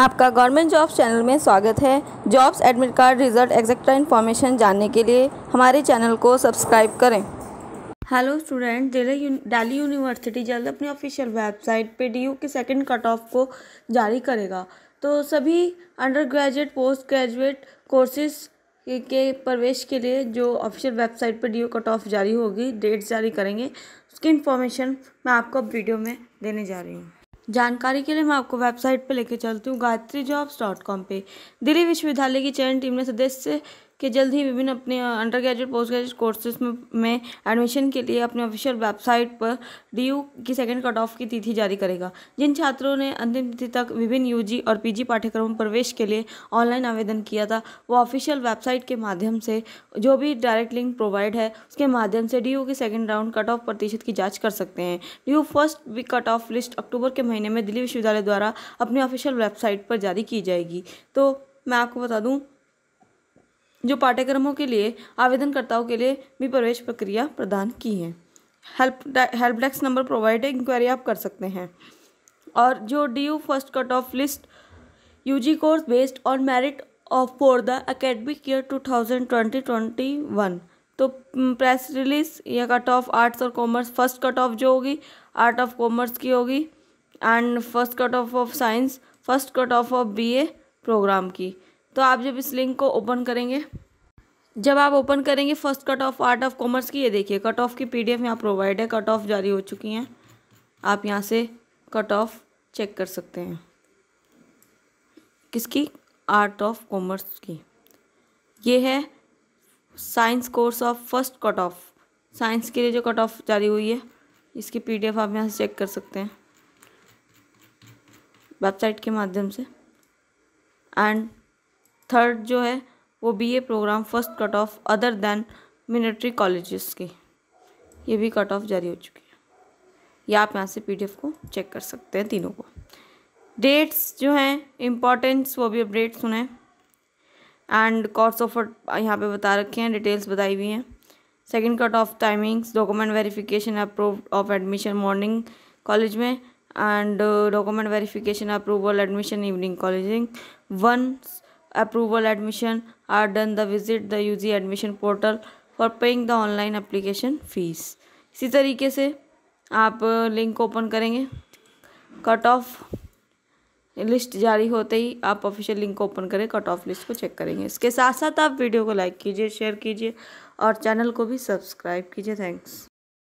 आपका government jobs channel में स्वागत है jobs admit card result etcetera information जानने के लिए हमारे चैनल को सब्सक्राइब करें हेलो स्टूडेंट दिल्ली यूनिवर्सिटी जल्द अपनी ऑफिशियल वेबसाइट पे डी के सेकंड कट ऑफ को जारी करेगा तो सभी undergraduate postgraduate courses के प्रवेश के लिए जो ऑफिशियल वेबसाइट पर डी कट ऑफ जारी होगी डेट्स जारी करेंगे उसकी इन्फॉर्मेशन मैं आपको वीडियो में देने जा रही हूँ जानकारी के लिए मैं आपको वेबसाइट पर लेकर चलती हूँ गायत्री जॉब्स डॉट कॉम पर दिल्ली विश्वविद्यालय की चयन टीम ने सदस्य कि जल्द ही विभिन्न अपने undergraduate postgraduate courses में, में एडमिशन के लिए अपने ऑफिशियल वेबसाइट पर डी की सेकेंड कट ऑफ की तिथि जारी करेगा जिन छात्रों ने अंतिम तिथि तक विभिन्न यू और पी पाठ्यक्रम प्रवेश के लिए ऑनलाइन आवेदन किया था वो ऑफिशियल वेबसाइट के माध्यम से जो भी डायरेक्ट लिंक प्रोवाइड है उसके माध्यम से डी के सेकेंड राउंड कट ऑफ प्रतिशत की जाँच कर सकते हैं डी फर्स्ट वी कट ऑफ लिस्ट अक्टूबर के महीने में दिल्ली विश्वविद्यालय द्वारा अपनी ऑफिशियल वेबसाइट पर जारी की जाएगी तो मैं आपको बता दूं जो पाठ्यक्रमों के लिए आवेदनकर्ताओं के लिए भी प्रवेश प्रक्रिया प्रदान की है help help desk number provide है इंक्वायरी आप कर सकते हैं और जो D U first cut off list U G course based on merit of for the academic year two thousand twenty twenty one तो प्रेस mm, रिलीज या cut off arts और कॉमर्स फर्स्ट कट ऑफ जो होगी art of commerce की होगी and first cut off of science first cut off of B A programme की तो आप जब इस लिंक को ओपन करेंगे जब आप ओपन करेंगे first cut off art of commerce की ये देखिए कट ऑफ की पीडीएफ यहाँ प्रोवाइड है कट ऑफ जारी हो चुकी हैं आप यहाँ से कट ऑफ चेक कर सकते हैं किसकी आर्ट ऑफ कॉमर्स की ये है science course of first cut off science के लिए जो कट ऑफ जारी हुई है इसकी पीडीएफ आप यहाँ से चेक कर सकते हैं वेबसाइट के माध्यम से एंड थर्ड जो है वो BA programme first cut off other than military colleges के ये भी कट ऑफ जारी हो चुकी है या आप यहाँ से पीडीएफ को चेक कर सकते हैं तीनों को डेट्स जो हैं इम्पॉर्टेंट्स वो भी अपडेट सुने एंड कॉर्स ऑफ यहाँ पे बता रखे हैं डिटेल्स बताई हुई हैं second cut off timings document verification approve of admission morning college में and document verification approval admission evening कॉलेजिंग one approval admission are done the visit the U G admission portal for paying the online application fees इसी तरीके से आप link uh, open करेंगे cut off list जारी होते ही आप ऑफिशियल लिंक ओपन करें कट ऑफ लिस्ट को चेक करेंगे इसके साथ साथ आप वीडियो को लाइक कीजिए शेयर कीजिए और चैनल को भी सब्सक्राइब कीजिए थैंक्स